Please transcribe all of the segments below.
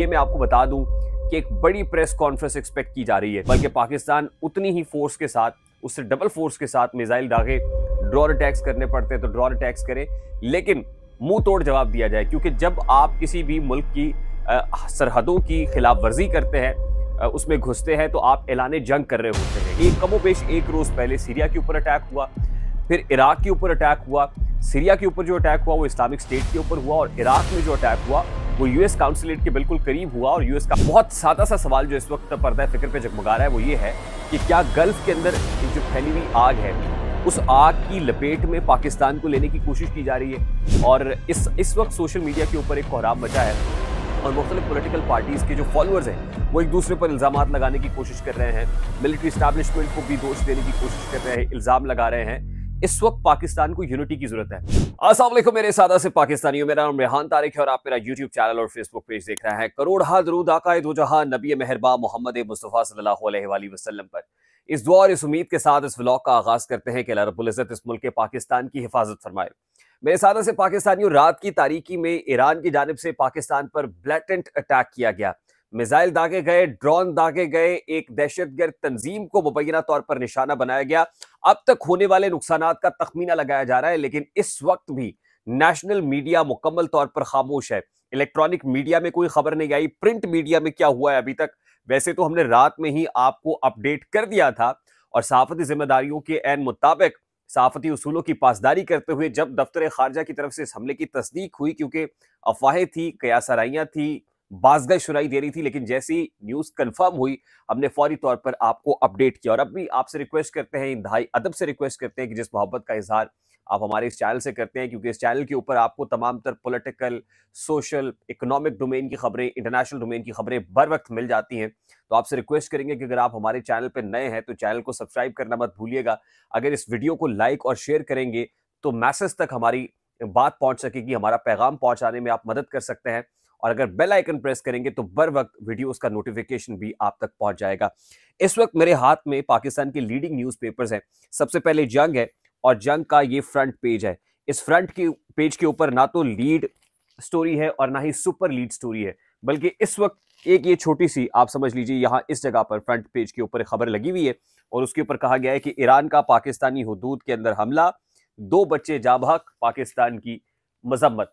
ये मैं आपको बता दूं कि एक बड़ी प्रेस कॉन्फ्रेंस एक्सपेक्ट की जा रही है बल्कि पाकिस्तान उतनी ही फोर्स के साथ उससे डबल फोर्स के साथ मिसाइल दागे ड्रॉन अटैक्स करने पड़ते हैं तो ड्रॉन अटैक्स करें लेकिन मुंह तोड़ जवाब दिया जाए क्योंकि जब आप किसी भी मुल्क की सरहदों की खिलाफ वर्जी करते हैं उसमें घुसते हैं तो आप ऐलान जंग कर रहे होते हैं एक पेश एक रोज़ पहले सीरिया के ऊपर अटैक हुआ फिर इराक के ऊपर अटैक हुआ सीरिया के ऊपर जो अटैक हुआ वो इस्लामिक स्टेट के ऊपर हुआ और इराक में जो अटैक हुआ वो यूएस काउंसिलेट के बिल्कुल करीब हुआ और यूएस का बहुत सादा सा सवाल जो इस वक्त पर्दा फिक्र पे जगमगा रहा है वो ये है कि क्या गल्फ के अंदर जो फैली हुई आग है उस आग की लपेट में पाकिस्तान को लेने की कोशिश की जा रही है और इस इस वक्त सोशल मीडिया के ऊपर एक कोहराब मचा है और मुख्तलिफ पोलिटिकल पार्टीज़ के जो फॉलोअर्स हैं वो एक दूसरे पर इल्ज़ाम लगाने की कोशिश कर रहे हैं मिलिट्री इस्टबलिशमेंट को भी दोष देने की कोशिश कर रहे हैं इल्ज़ाम लगा रहे हैं इस वक्त पाकिस्तान को यूनिटी की जरूरत है असल मेरे सादा से पाकिस्तानियों मेरा नाम रेहान तारिक है और आप मेरा यूट्यूब चैनल और फेसबुक पेज देख रहे हैं करोड़ हा दरूद आकायद जहां नबी मेहरबा मोहम्मद मुस्तफ़ा सल्लल्लाहु अलैहि पर इस दुआ और इस उम्मीद के साथ इस व्लॉग का आगाज करते हैं कि रबुलजत इस मुल्क के पाकिस्तान की हिफाजत फरमाए मेरे सादा से पाकिस्तानियों रात की तारीखी में ईरान की जानब से पाकिस्तान पर ब्लैटेंट अटैक किया गया मिसाइल दागे गए ड्रोन दागे गए एक दहशतगर्द तंजीम को मुबैना तौर पर निशाना बनाया गया अब तक होने वाले नुकसान का तखमीना लगाया जा रहा है लेकिन इस वक्त भी नेशनल मीडिया मुकम्मल तौर पर खामोश है इलेक्ट्रॉनिक मीडिया में कोई खबर नहीं आई प्रिंट मीडिया में क्या हुआ है अभी तक वैसे तो हमने रात में ही आपको अपडेट कर दिया था और सहाफती जिम्मेदारियों के एन मुताबिक सहाफती असूलों की पासदारी करते हुए जब दफ्तर खारजा की तरफ से इस हमले की तस्दीक हुई क्योंकि अफवाहें थी कयासराइयाँ थी बाजगज सुनाई दे रही थी लेकिन जैसी न्यूज कंफर्म हुई हमने फौरी तौर पर आपको अपडेट किया और अब भी आपसे रिक्वेस्ट करते हैं इंधाई अदब से रिक्वेस्ट करते हैं कि जिस मोहब्बत का इजहार आप हमारे इस चैनल से करते हैं क्योंकि इस चैनल के ऊपर आपको तमाम तर पोलिटिकल सोशल इकोनॉमिक डोमेन की खबरें इंटरनेशनल डोमेन की खबरें बर वक्त मिल जाती हैं तो आपसे रिक्वेस्ट करेंगे कि अगर आप हमारे चैनल पर नए हैं तो चैनल को सब्सक्राइब करना मत भूलिएगा अगर इस वीडियो को लाइक और शेयर करेंगे तो मैसेज तक हमारी बात पहुंच सकेगी हमारा पैगाम पहुंचाने में आप मदद कर सकते हैं और अगर बेल आइकन प्रेस करेंगे तो बर वक्त वीडियो उसका नोटिफिकेशन भी आप तक पहुंच जाएगा इस वक्त मेरे हाथ में पाकिस्तान के लीडिंग न्यूज़पेपर्स हैं सबसे पहले जंग है और जंग का ये फ्रंट पेज है इस फ्रंट के पेज के ऊपर ना तो लीड स्टोरी है और ना ही सुपर लीड स्टोरी है बल्कि इस वक्त एक ये छोटी सी आप समझ लीजिए यहाँ इस जगह पर फ्रंट पेज के ऊपर खबर लगी हुई है और उसके ऊपर कहा गया है कि ईरान का पाकिस्तानी हदूद के अंदर हमला दो बच्चे जाबहक पाकिस्तान की मजम्मत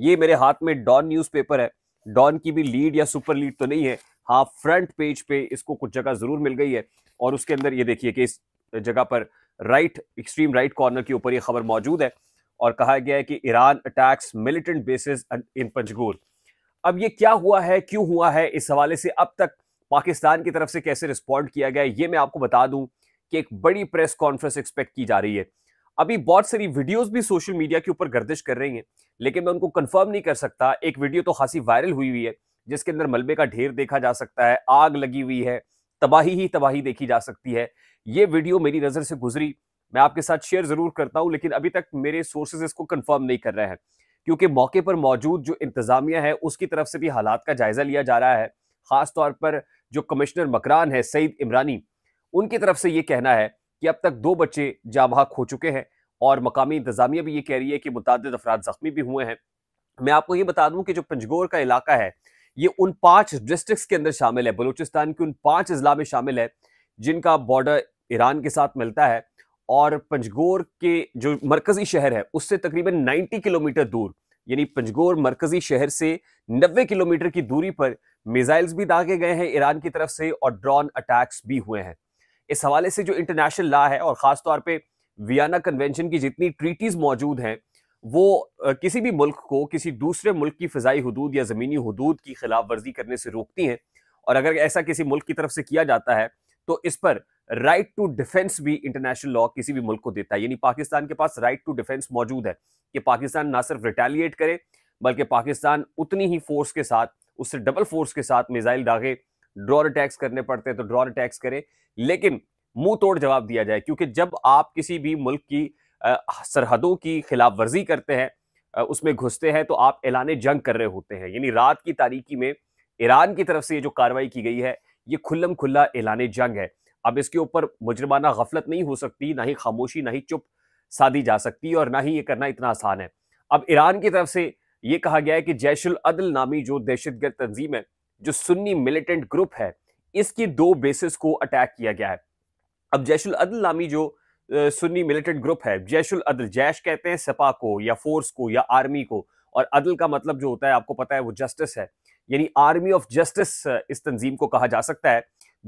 ये मेरे हाथ में डॉन पेपर है डॉन की भी लीड या सुपर लीड तो नहीं है हाँ फ्रंट पेज पे इसको कुछ जगह जरूर मिल गई है और उसके अंदर ये देखिए कि इस जगह पर राइट एक्सट्रीम राइट कॉर्नर के ऊपर ये खबर मौजूद है और कहा गया है कि Iran attacks militant bases in Panjgur अब ये क्या हुआ है क्यों हुआ है इस हवाले से अब तक पाकिस्तान की तरफ से कैसे रिस्पॉन्ड किया गया ये मैं आपको बता दूं कि एक बड़ी प्रेस कॉन्फ्रेंस एक्सपेक्ट की जा रही है अभी बहुत सारी वीडियोस भी सोशल मीडिया के ऊपर गर्दिश कर रही हैं लेकिन मैं उनको कंफर्म नहीं कर सकता एक वीडियो तो खासी वायरल हुई हुई है जिसके अंदर मलबे का ढेर देखा जा सकता है आग लगी हुई है तबाही ही तबाही देखी जा सकती है ये वीडियो मेरी नज़र से गुजरी मैं आपके साथ शेयर ज़रूर करता हूँ लेकिन अभी तक मेरे सोर्सेज इसको कन्फर्म नहीं कर रहे हैं क्योंकि मौके पर मौजूद जो इंतज़ामिया है उसकी तरफ से भी हालात का जायज़ा लिया जा रहा है खासतौर पर जो कमिश्नर मकरान है सईद इमरानी उनकी तरफ से ये कहना है कि अब तक दो बच्चे जाँ बहक हो चुके हैं और मकामी इंतजामिया भी ये कह रही है कि मुतद अफराद जख्मी भी हुए हैं मैं आपको ये बता दूं कि जो पंजगोर का इलाका है ये उन पांच डिस्ट्रिक्स के अंदर शामिल है बलूचिस्तान के उन पांच अजला में शामिल है जिनका बॉर्डर ईरान के साथ मिलता है और पंजगोर के जो मरकज़ी शहर है उससे तकरीबन 90 किलोमीटर दूर यानी पंजगोर मरकज़ी शहर से 90 किलोमीटर की दूरी पर मिज़ाइल्स भी दागे गए हैं ईरान की तरफ से और ड्रोन अटैक्स भी हुए हैं इस हवाले से जो इंटरनेशनल लॉ है और ख़ासतौर पर वियाना कन्वेंशन की जितनी ट्रीटीज़ मौजूद हैं वो किसी भी मुल्क को किसी दूसरे मुल्क की फ़जाई हदूद या ज़मीनी हदूद की खिलाफ वर्जी करने से रोकती हैं और अगर ऐसा किसी मुल्क की तरफ से किया जाता है तो इस पर राइट टू डिफेंस भी इंटरनेशनल लॉ किसी भी मुल्क को देता है यानी पाकिस्तान के पास राइट टू डिफेंस मौजूद है कि पाकिस्तान ना सिर्फ रिटेलिएट करे बल्कि पाकिस्तान उतनी ही फोर्स के साथ उससे डबल फोर्स के साथ मिसाइल दागे ड्रॉर अटैक्स करने पड़ते हैं तो ड्रॉर अटैक्स करें लेकिन मुंह तोड़ जवाब दिया जाए क्योंकि जब आप किसी भी मुल्क की सरहदों की खिलाफ वर्जी करते हैं उसमें घुसते हैं तो आप ऐलान जंग कर रहे होते हैं यानी रात की तारीखी में ईरान की तरफ से ये जो कार्रवाई की गई है ये खुल्लम खुल्ला ऐलान जंग है अब इसके ऊपर मुजरमाना गफलत नहीं हो सकती ना ही खामोशी ना ही चुप साधी जा सकती और ना ही ये करना इतना आसान है अब ईरान की तरफ से ये कहा गया है कि जैशुल अदल नामी जो दहशतगर्द तंजीम है जो सुन्नी मिलिटेंट ग्रुप है इसकी दो बेसिस को अटैक किया गया है अब जैशुल अदल नामी जो सुन्नी मिलिटेंट ग्रुप है जैशुल अदल जैश कहते हैं सपा को या फोर्स को या आर्मी को और अदल का मतलब जो होता है आपको पता है वो जस्टिस है यानी आर्मी ऑफ जस्टिस इस तंजीम को कहा जा सकता है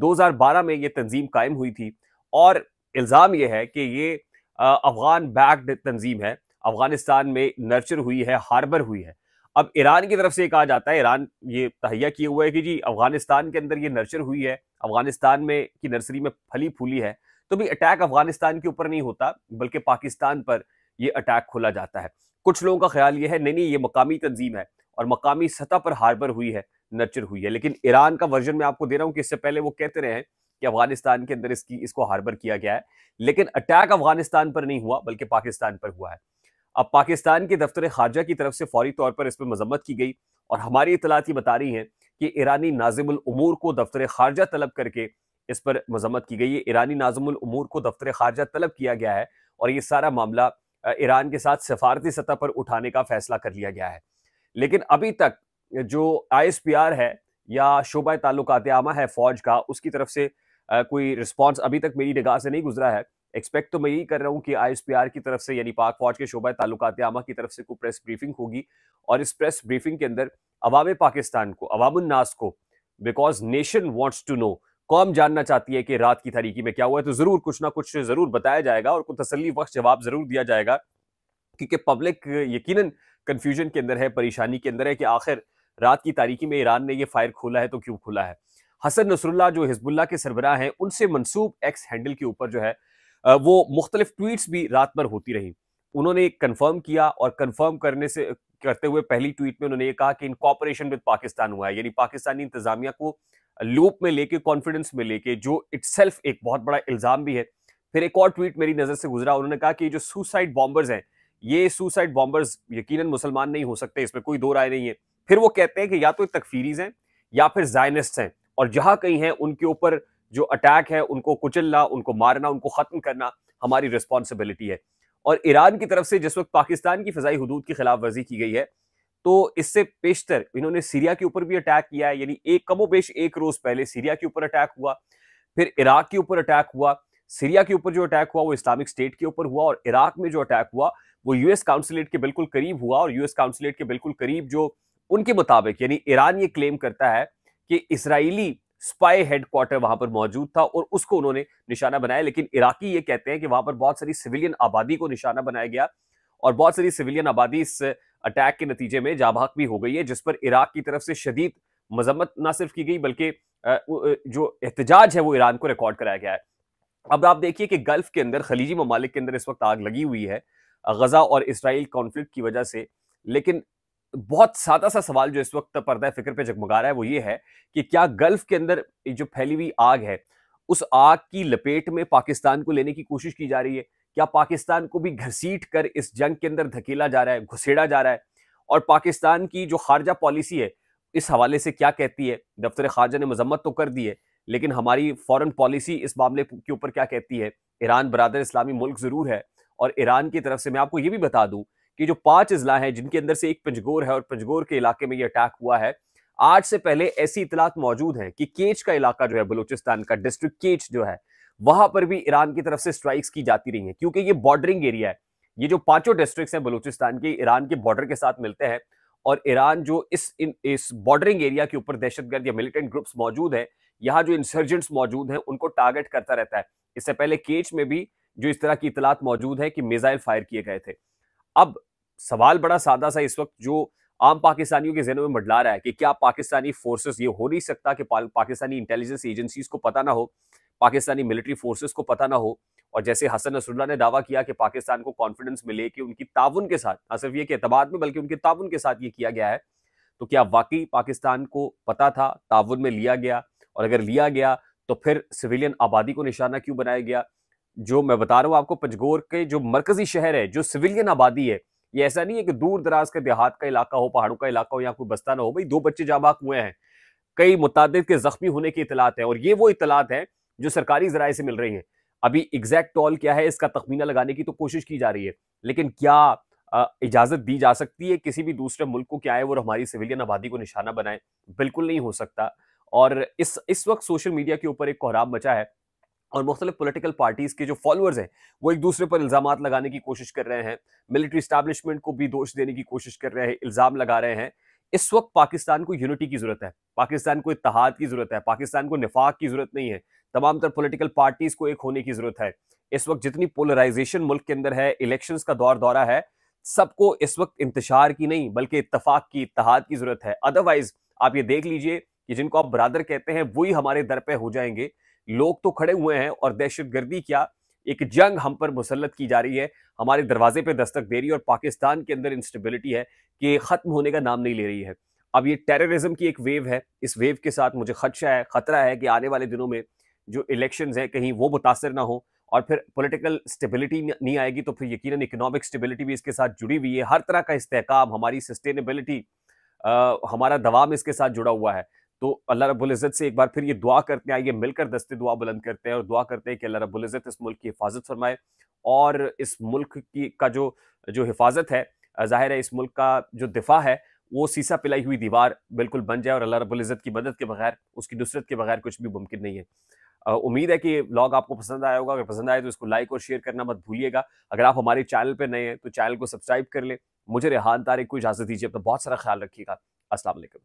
2012 में ये तंजीम कायम हुई थी और इल्ज़ाम ये है कि ये अफगान बैक्ड तंजीम है अफगानिस्तान में नर्चर हुई है हार्बर हुई है अब ईरान की तरफ से कहा जाता है ईरान ये तहैया किए हुआ है कि जी अफगानिस्तान के अंदर ये नर्चर हुई है अफगानिस्तान में की नर्सरी में फली फूली है तो भी अटैक अफगानिस्तान के ऊपर नहीं होता बल्कि पाकिस्तान पर ये अटैक खोला जाता है कुछ लोगों का ख्याल ये है नहीं नहीं ये मकामी तंजीम है और मकामी सतह पर हार्बर हुई है नर्चर हुई है लेकिन ईरान का वर्जन मैं आपको दे रहा हूँ कि इससे पहले वो कहते रहे हैं कि अफगानिस्तान के अंदर इसकी इसको हार्बर किया गया है लेकिन अटैक अफगानिस्तान पर नहीं हुआ बल्कि पाकिस्तान पर हुआ है अब पाकिस्तान के दफ्तर खारजा की तरफ से फौरी तौर पर इस पर मजम्मत की गई और हमारी इतलात ये बता रही हैं कि ईरानी नाजिमुल उमूर को दफ्तर खारजा तलब करके इस पर मजम्मत की गई है ईरानी नाजमुल उमूर को दफ्तर खारजा तलब किया गया है और ये सारा मामला ईरान के साथ सफारती सतह पर उठाने का फैसला कर लिया गया है लेकिन अभी तक जो आई है या शोबा ताल्लुकात आमा है फौज का उसकी तरफ से कोई रिस्पॉन्स अभी तक मेरी निगाह से नहीं गुजरा है एक्सपेक्ट तो मैं यही कर रहा हूँ कि आई की तरफ से यानी पाक फौज के शोबा ताल्लुकात आमा की तरफ से कोई प्रेस ब्रीफिंग होगी और इस प्रेस ब्रीफिंग के अंदर अवाम पाकिस्तान को अवामनास को because nation wants to know कौम जानना चाहती है कि रात की तारीखी में क्या हुआ है तो ज़रूर कुछ ना कुछ ज़रूर बताया जाएगा और तसली वक्त जवाब ज़रूर दिया जाएगा क्योंकि पब्लिक यकीनन कन्फ्यूजन के अंदर है परेशानी के अंदर है कि आखिर रात की तारीखी में ईरान ने यह फायर खोला है तो क्यों खोला है हसन नसरुल्ला जो हिजबुल्ला के सरबराह हैं उनसे मनसूब एक्स हैंडल के ऊपर जो है वो मुख्तलिफ ट्वीट्स भी रात भर होती रही उन्होंने कन्फर्म किया और कन्फर्म करने से करते हुए पहली ट्वीट में उन्होंने ये कहा कि इनकॉपरेशन विद पाकिस्तान हुआ है यानी पाकिस्तानी इंतजामिया को लूप में लेके कॉन्फिडेंस में लेके जो सेल्फ एक बहुत बड़ा इल्जाम भी है फिर एक और ट्वीट मेरी नजर से गुजरा उन्होंने कहा कि जो सुसाइड बॉम्बर्स हैं ये सुसाइड बॉम्बर्स यकीनन मुसलमान नहीं हो सकते इसमें कोई दो राय नहीं है फिर वो कहते हैं कि या तो तकफीरीज हैं या फिर जायनिस्ट हैं और जहां कहीं हैं उनके ऊपर जो अटैक है उनको कुचलना उनको मारना उनको ख़त्म करना हमारी रिस्पॉन्सिबिलिटी है और ईरान की तरफ से जिस वक्त पाकिस्तान की फ़जाई हदूद की खिलाफ वर्जी की गई है तो इससे पेशतर इन्होंने सीरिया के ऊपर भी अटैक किया है यानी एक कमो बेश एक रोज़ पहले सीरिया के ऊपर अटैक हुआ फिर इराक के ऊपर अटैक हुआ सीरिया के ऊपर जो अटैक हुआ वो इस्लामिक स्टेट के ऊपर हुआ और इराक में जो अटैक हुआ वो यूएस काउंसिलेट के बिल्कुल करीब हुआ और यूएस काउंसिलेट के बिल्कुल करीब जो उनके मुताबिक यानी ईरान ये क्लेम करता है कि इसराइली स्पाई हेडक्वार्टर वहां पर मौजूद था और उसको उन्होंने निशाना बनाया लेकिन इराकी ये कहते हैं कि वहां पर बहुत सारी सिविलियन आबादी को निशाना बनाया गया और बहुत सारी सिविलियन आबादी इस अटैक के नतीजे में जाबाक भी हो गई है जिस पर इराक की तरफ से शदीद मजम्मत ना सिर्फ की गई बल्कि जो एहतजाज है वो ईरान को रिकॉर्ड कराया गया है अब आप देखिए कि गल्फ के अंदर खलीजी ममालिक के अंदर इस वक्त आग लगी हुई है गजा और इसराइल कॉन्फ्लिक्ट की वजह से लेकिन बहुत सादा सा सवाल जो इस वक्त पर्दा फिक्र पे जगमगा रहा है वो ये है कि क्या गल्फ के अंदर जो फैली हुई आग है उस आग की लपेट में पाकिस्तान को लेने की कोशिश की जा रही है क्या पाकिस्तान को भी घसीट कर इस जंग के अंदर धकेला जा रहा है घुसेड़ा जा रहा है और पाकिस्तान की जो खारजा पॉलिसी है इस हवाले से क्या कहती है दफ्तर खारजा ने मजम्मत तो कर दी है लेकिन हमारी फॉरन पॉलिसी इस मामले के ऊपर क्या कहती है ईरान बरदर इस्लामी मुल्क ज़रूर है और ईरान की तरफ से मैं आपको ये भी बता दूँ कि जो पांच अजला हैं जिनके अंदर से एक पंजगोर है और पंजगोर के इलाके में ये अटैक हुआ है आज से पहले ऐसी इतलात मौजूद हैं कि केच का इलाका जो है बलूचिस्तान का डिस्ट्रिक्ट केच जो है वहां पर भी ईरान की तरफ से स्ट्राइक्स की जाती रही हैं क्योंकि ये बॉर्डरिंग एरिया है ये जो पांचों डिस्ट्रिक्ट हैं बलूचिस्तान के ईरान के बॉर्डर के साथ मिलते हैं और ईरान जो इस इन, इस बॉर्डरिंग एरिया के ऊपर दहशतगर्द या मिलिटेंट ग्रुप्स मौजूद हैं यहाँ जो इंसर्जेंट्स मौजूद हैं उनको टारगेट करता रहता है इससे पहले केच में भी जो इस तरह की इतलात मौजूद है कि मिसाइल फायर किए गए थे अब सवाल बड़ा सादा सा इस वक्त जो आम पाकिस्तानियों के जहनों में मडला रहा है कि क्या पाकिस्तानी फोर्सेस ये हो नहीं सकता कि पाकिस्तानी इंटेलिजेंस एजेंसीज को पता ना हो पाकिस्तानी मिलिट्री फोर्सेस को पता ना हो और जैसे हसन नसरुल्ला ने दावा किया कि पाकिस्तान को कॉन्फिडेंस मिले कि उनकी ताउन के साथ ना सिर्फ ये कि एतबाद में बल्कि उनके ताउन के साथ ये किया गया है तो क्या वाकई पाकिस्तान को पता था ताउन में लिया गया और अगर लिया गया तो फिर सिविलियन आबादी को निशाना क्यों बनाया गया जो मैं बता रहा हूँ आपको पंजगोर के जो मरकजी शहर है जो सिविलियन आबादी है ये ऐसा नहीं है कि दूर दराज का देहात का इलाका हो पहाड़ों का इलाका हो या कोई बस्ता ना हो भाई दो बच्चे जाबाक हुए हैं कई मुतद के जख्मी होने की इतलात है और ये वो इतलात हैं जो सरकारी जराये से मिल रही है अभी एग्जैक्ट टॉल क्या है इसका तखमीना लगाने की तो कोशिश की जा रही है लेकिन क्या इजाज़त दी जा सकती है किसी भी दूसरे मुल्क को क्या है वो हमारी सिविलियन आबादी को निशाना बनाए बिल्कुल नहीं हो सकता और इस इस वक्त सोशल मीडिया के ऊपर एक कोहराब मचा है और मुख्तलिफ पोलिटिकल पार्टीज़ के जो फॉलोअर्स हैं वो एक दूसरे पर इल्ज़ाम लगाने की कोशिश कर रहे हैं मिलिट्री इस्टाब्लिशमेंट को भी दोष देने की कोशिश कर रहे हैं इल्ज़ाम लगा रहे हैं इस वक्त पाकिस्तान को यूनिटी की ज़रूरत है पाकिस्तान को इतिहाद की ज़रूरत है पाकिस्तान को निफाक की ज़रूरत नहीं है तमाम तर पोलिटिकल पार्टीज़ को एक होने की ज़रूरत है इस वक्त जितनी पोलराइजेशन मुल्क के अंदर है इलेक्शन का दौर दौरा है सबको इस वक्त इंतजार की नहीं बल्कि इतफाक की इतिहाद की ज़रूरत है अदरवाइज़ आप ये देख लीजिए कि जिनको आप ब्रादर कहते हैं वही हमारे दर पे हो जाएंगे लोग तो खड़े हुए हैं और दहशतगर्दी क्या एक जंग हम पर मुसलत की जा रही है हमारे दरवाजे पे दस्तक दे रही है और पाकिस्तान के अंदर इंस्टेबिलिटी है कि ख़त्म होने का नाम नहीं ले रही है अब ये टेररिज्म की एक वेव है इस वेव के साथ मुझे खदशा है ख़तरा है कि आने वाले दिनों में जो इलेक्शंस हैं कहीं वो मुतासर ना हो और फिर पॉलिटिकल स्टेबिलिटी नहीं आएगी तो फिर यकीनन इकोनॉमिक स्टेबिलिटी भी इसके साथ जुड़ी हुई है हर तरह का इस्तेकाम हमारी सस्टेनेबिलिटी हमारा दवाम इसके साथ जुड़ा हुआ है तो अल्लाह रब्बुल इज़्ज़त से एक बार फिर ये दुआ करते हैं आइए मिलकर दस्ते दुआ बुलंद करते हैं और दुआ करते हैं कि अल्लाह रब्बुल इज़्ज़त इस मुल्क की हिफाजत फरमाए और इस मुल्क की का जो जो हिफाजत है ज़ाहिर है इस मुल्क का जो दिफा है वो सीसा पिलाई हुई दीवार बिल्कुल बन जाए और अल्लाह रब्बुल इज़्ज़त की मदद के बगैर उसकी नुसरत के बगैर कुछ भी मुमकिन नहीं है उम्मीद है कि ब्लॉग आपको पसंद आया होगा अगर पसंद आए तो इसको लाइक और शेयर करना मत भूलिएगा अगर आप हमारे चैनल पर नए हैं तो चैनल को सब्सक्राइब कर लें मुझे रेहान तारिक को इजाज़त दीजिए अपना बहुत सारा ख्याल रखिएगा असल